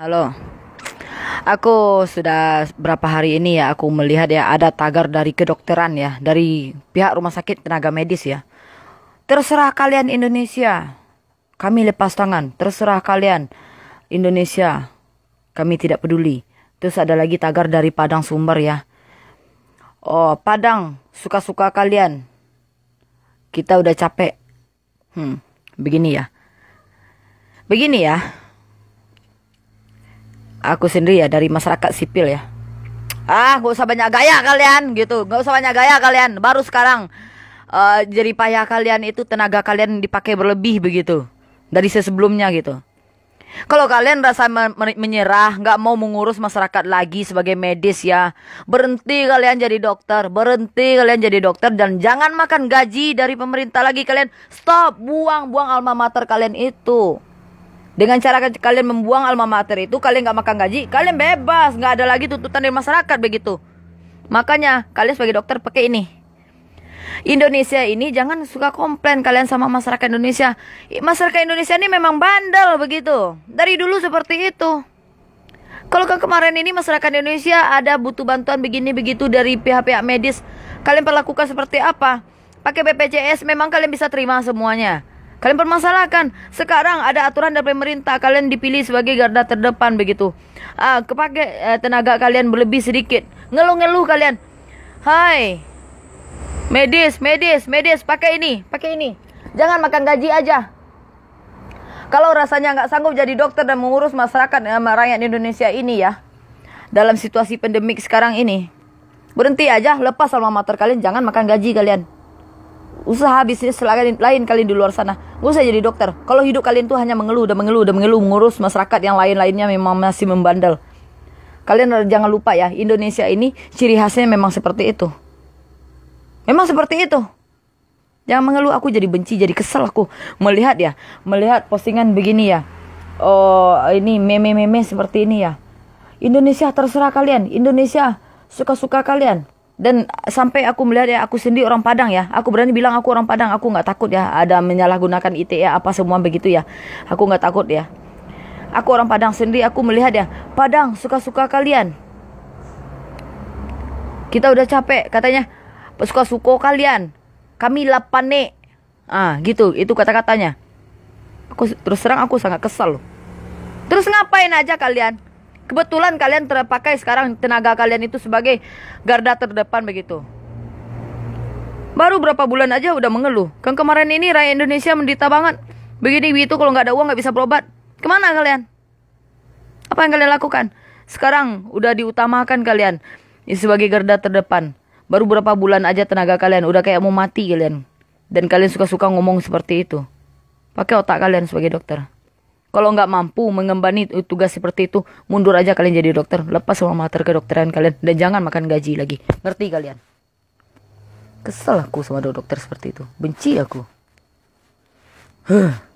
Halo. Aku sudah berapa hari ini ya aku melihat ya ada tagar dari kedokteran ya dari pihak rumah sakit tenaga medis ya. Terserah kalian Indonesia. Kami lepas tangan. Terserah kalian Indonesia. Kami tidak peduli. Terus ada lagi tagar dari Padang Sumber ya. Oh, Padang, suka-suka kalian. Kita udah capek. Hmm, begini ya. Begini ya aku sendiri ya dari masyarakat sipil ya ah gak usah banyak gaya kalian gitu gak usah banyak gaya kalian baru sekarang uh, eh, jadi payah kalian itu tenaga kalian dipakai berlebih begitu dari sebelumnya gitu kalau kalian rasa menyerah, nggak mau mengurus masyarakat lagi sebagai medis ya, berhenti kalian jadi dokter, berhenti kalian jadi dokter dan jangan makan gaji dari pemerintah lagi kalian. Stop, buang, buang alma mater kalian itu. Dengan cara kalian membuang alma mater itu, kalian nggak makan gaji, kalian bebas, nggak ada lagi tuntutan dari masyarakat begitu. Makanya kalian sebagai dokter pakai ini. Indonesia ini jangan suka komplain kalian sama masyarakat Indonesia. Masyarakat Indonesia ini memang bandel begitu. Dari dulu seperti itu. Kalau kan kemarin ini masyarakat Indonesia ada butuh bantuan begini begitu dari pihak-pihak medis, kalian perlakukan seperti apa? Pakai BPJS memang kalian bisa terima semuanya. Kalian permasalahkan. Sekarang ada aturan dari pemerintah. Kalian dipilih sebagai garda terdepan begitu. Ah, kepake eh, tenaga kalian berlebih sedikit. Ngeluh-ngeluh kalian. Hai. Medis, medis, medis, pakai ini, pakai ini. Jangan makan gaji aja. Kalau rasanya nggak sanggup jadi dokter dan mengurus masyarakat eh, rakyat Indonesia ini ya. Dalam situasi pandemik sekarang ini. Berhenti aja, lepas sama mater kalian, jangan makan gaji kalian usaha bisnis lain, lain kalian di luar sana gue usah jadi dokter kalau hidup kalian tuh hanya mengeluh udah mengeluh udah mengeluh mengurus masyarakat yang lain lainnya memang masih membandel kalian jangan lupa ya Indonesia ini ciri khasnya memang seperti itu memang seperti itu jangan mengeluh aku jadi benci jadi kesel aku melihat ya melihat postingan begini ya oh ini meme-meme seperti ini ya Indonesia terserah kalian Indonesia suka-suka kalian dan sampai aku melihat ya aku sendiri orang Padang ya aku berani bilang aku orang Padang aku nggak takut ya ada menyalahgunakan ITE ya, apa semua begitu ya aku nggak takut ya aku orang Padang sendiri aku melihat ya Padang suka-suka kalian kita udah capek katanya suka-suka kalian kami lapane ah gitu itu kata-katanya aku terus terang aku sangat kesel loh terus ngapain aja kalian Kebetulan kalian terpakai sekarang tenaga kalian itu sebagai garda terdepan begitu. Baru berapa bulan aja udah mengeluh. Kan kemarin ini rakyat Indonesia menderita banget. Begini begitu kalau nggak ada uang nggak bisa berobat. Kemana kalian? Apa yang kalian lakukan? Sekarang udah diutamakan kalian sebagai garda terdepan. Baru berapa bulan aja tenaga kalian udah kayak mau mati kalian. Dan kalian suka-suka ngomong seperti itu. Pakai otak kalian sebagai dokter. Kalau nggak mampu mengembani tugas seperti itu, mundur aja kalian jadi dokter. Lepas sama mater kedokteran kalian dan jangan makan gaji lagi. Ngerti kalian? Kesel aku sama dokter seperti itu. Benci aku. Huh.